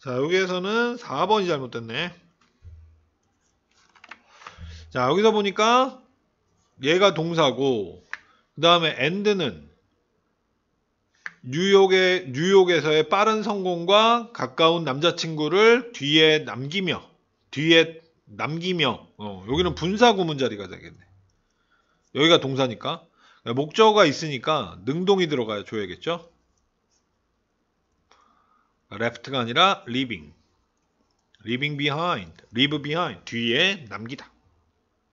자 여기에서는 4번이 잘못됐네 자 여기서 보니까 얘가 동사고 그 다음에 end는 뉴욕의 뉴욕에서의 빠른 성공과 가까운 남자친구를 뒤에 남기며 뒤에 남기며 어, 여기는 분사 구문자리가 되겠네 여기가 동사니까 목적어가 있으니까 능동이 들어가야 줘야겠죠 left가 아니라 leaving, leaving behind, leave behind, 뒤에 남기다.